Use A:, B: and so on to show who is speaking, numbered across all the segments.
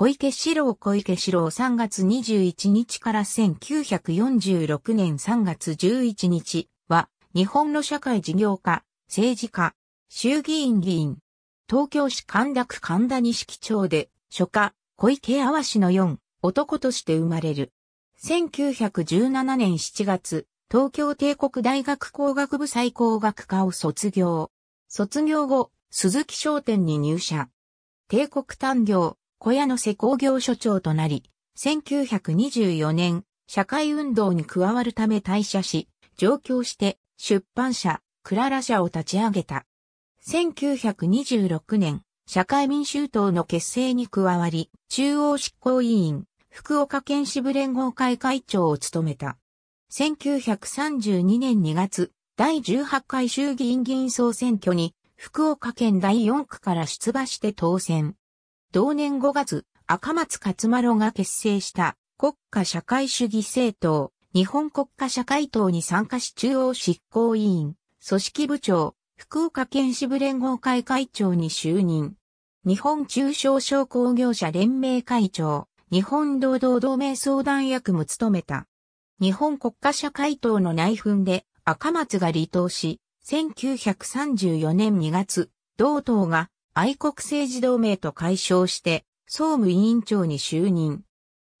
A: 小池志郎小池志郎3月21日から1946年3月11日は、日本の社会事業家、政治家、衆議院議員、東京市神田区神田錦町で、書家、小池淡氏の4、男として生まれる。1917年7月、東京帝国大学工学部最高学科を卒業。卒業後、鈴木商店に入社。帝国単業、小屋の施工業所長となり、1924年、社会運動に加わるため退社し、上京して出版社、クララ社を立ち上げた。1926年、社会民衆党の結成に加わり、中央執行委員、福岡県支部連合会会長を務めた。1932年2月、第18回衆議院議員総選挙に、福岡県第4区から出馬して当選。同年5月、赤松勝丸が結成した国家社会主義政党、日本国家社会党に参加し中央執行委員、組織部長、福岡県支部連合会会長に就任。日本中小商工業者連盟会長、日本労働同盟相談役も務めた。日本国家社会党の内紛で赤松が離党し、1934年2月、同党が愛国政治同盟と解消して、総務委員長に就任。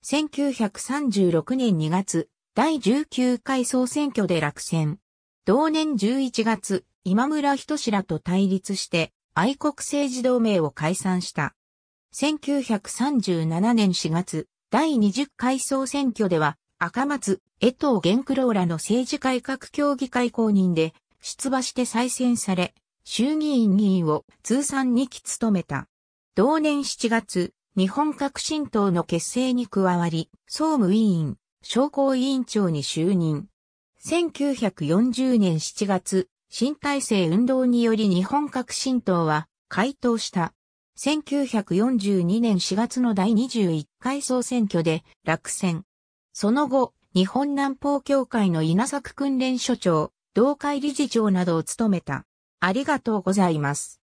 A: 1936年2月、第19回総選挙で落選。同年11月、今村人志らと対立して、愛国政治同盟を解散した。1937年4月、第20回総選挙では、赤松、江藤玄九郎らの政治改革協議会公認で、出馬して再選され、衆議院議員を通算2期務めた。同年7月、日本革新党の結成に加わり、総務委員、商工委員長に就任。1940年7月、新体制運動により日本革新党は回答した。1942年4月の第21回総選挙で落選。その後、日本南方協会の稲作訓練所長、同会理事長などを務めた。ありがとうございます。